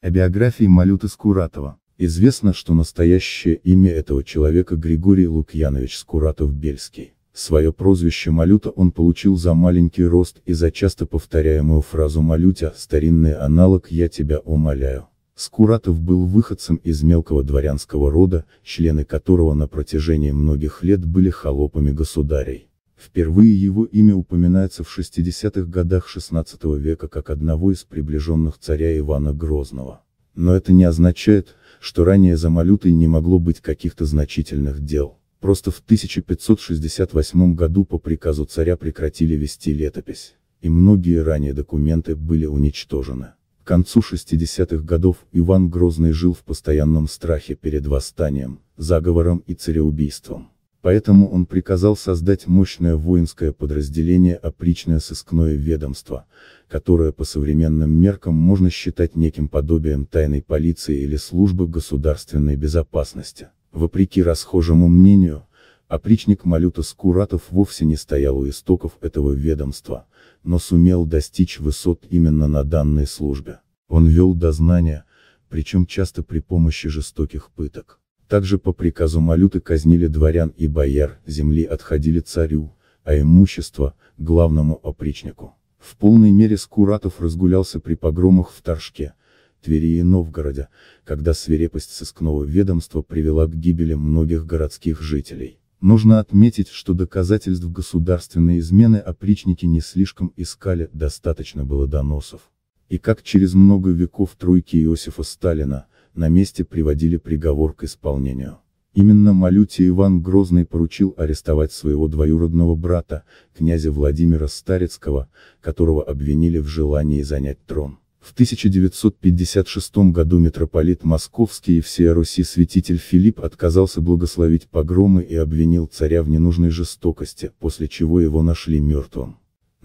О биографии Малюты Скуратова. Известно, что настоящее имя этого человека Григорий Лукьянович Скуратов-Бельский. Свое прозвище Малюта он получил за маленький рост и за часто повторяемую фразу «Малютя», старинный аналог «Я тебя умоляю». Скуратов был выходцем из мелкого дворянского рода, члены которого на протяжении многих лет были холопами государей. Впервые его имя упоминается в 60-х годах XVI века как одного из приближенных царя Ивана Грозного. Но это не означает, что ранее за Малютой не могло быть каких-то значительных дел. Просто в 1568 году по приказу царя прекратили вести летопись, и многие ранее документы были уничтожены. К концу 60-х годов Иван Грозный жил в постоянном страхе перед восстанием, заговором и цареубийством. Поэтому он приказал создать мощное воинское подразделение опричное сыскное ведомство, которое по современным меркам можно считать неким подобием тайной полиции или службы государственной безопасности. Вопреки расхожему мнению, опричник Малютас Куратов вовсе не стоял у истоков этого ведомства, но сумел достичь высот именно на данной службе. Он вел дознание, причем часто при помощи жестоких пыток. Также по приказу Малюты казнили дворян и бояр, земли отходили царю, а имущество – главному опричнику. В полной мере Скуратов разгулялся при погромах в Торжке, Твери и Новгороде, когда свирепость сыскного ведомства привела к гибели многих городских жителей. Нужно отметить, что доказательств государственной измены опричники не слишком искали, достаточно было доносов. И как через много веков тройки Иосифа Сталина, на месте приводили приговор к исполнению. Именно Малюте Иван Грозный поручил арестовать своего двоюродного брата, князя Владимира Старецкого, которого обвинили в желании занять трон. В 1956 году митрополит Московский и всея Руси святитель Филипп отказался благословить погромы и обвинил царя в ненужной жестокости, после чего его нашли мертвым.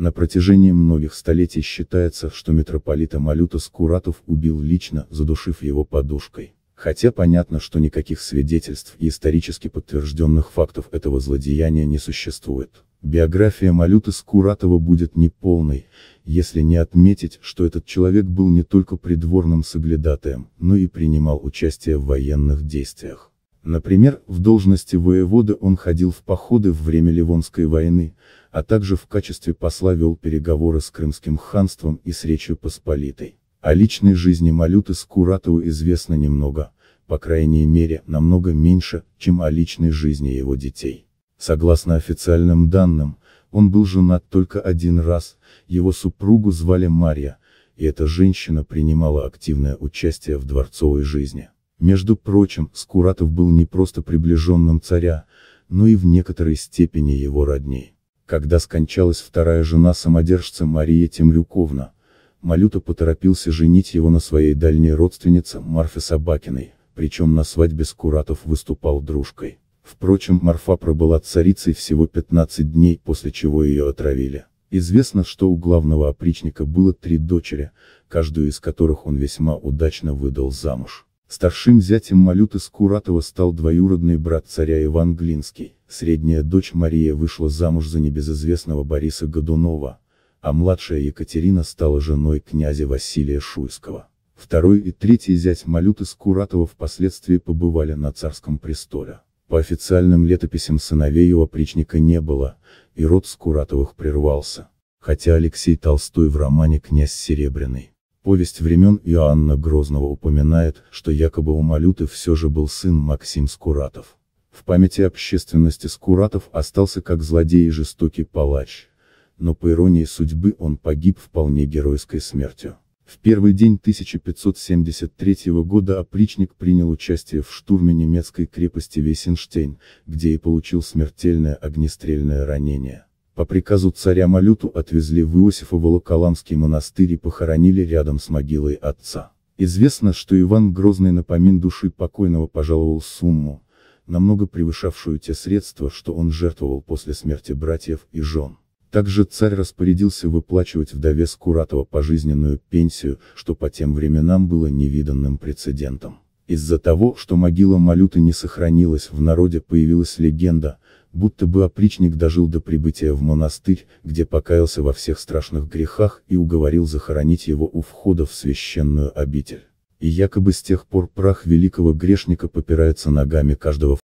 На протяжении многих столетий считается, что митрополита Малютас Скуратов убил лично, задушив его подушкой. Хотя понятно, что никаких свидетельств и исторически подтвержденных фактов этого злодеяния не существует. Биография Малюты Скуратова будет неполной, если не отметить, что этот человек был не только придворным соглядатаем, но и принимал участие в военных действиях. Например, в должности воеводы он ходил в походы в время Ливонской войны, а также в качестве посла вел переговоры с Крымским ханством и с Речью Посполитой. О личной жизни Малюты Скуратову известно немного, по крайней мере, намного меньше, чем о личной жизни его детей. Согласно официальным данным, он был женат только один раз, его супругу звали Марья, и эта женщина принимала активное участие в дворцовой жизни. Между прочим, Скуратов был не просто приближенным царя, но и в некоторой степени его родней. Когда скончалась вторая жена самодержца Мария Темрюковна, Малюта поторопился женить его на своей дальней родственнице Марфе Собакиной, причем на свадьбе Скуратов выступал дружкой. Впрочем, Марфа пробыла царицей всего 15 дней, после чего ее отравили. Известно, что у главного опричника было три дочери, каждую из которых он весьма удачно выдал замуж. Старшим зятем Малюты Скуратова стал двоюродный брат царя Иван Глинский, средняя дочь Мария вышла замуж за небезызвестного Бориса Годунова, а младшая Екатерина стала женой князя Василия Шуйского. Второй и третий зять Малюты Скуратова впоследствии побывали на царском престоле. По официальным летописям сыновей у опричника не было, и род Скуратовых прервался, хотя Алексей Толстой в романе «Князь Серебряный» Повесть времен Иоанна Грозного упоминает, что якобы у Малюты все же был сын Максим Скуратов. В памяти общественности Скуратов остался как злодей и жестокий палач. Но по иронии судьбы он погиб вполне геройской смертью. В первый день 1573 года опричник принял участие в штурме немецкой крепости Весенштейн, где и получил смертельное огнестрельное ранение. По приказу царя Малюту отвезли в Иосифово Волоколамский монастырь и похоронили рядом с могилой отца. Известно, что Иван Грозный напомин души покойного пожаловал сумму, намного превышавшую те средства, что он жертвовал после смерти братьев и жен. Также царь распорядился выплачивать вдове Скуратова пожизненную пенсию, что по тем временам было невиданным прецедентом. Из-за того, что могила Малюты не сохранилась, в народе появилась легенда, будто бы опричник дожил до прибытия в монастырь, где покаялся во всех страшных грехах и уговорил захоронить его у входа в священную обитель. И якобы с тех пор прах великого грешника попирается ногами каждого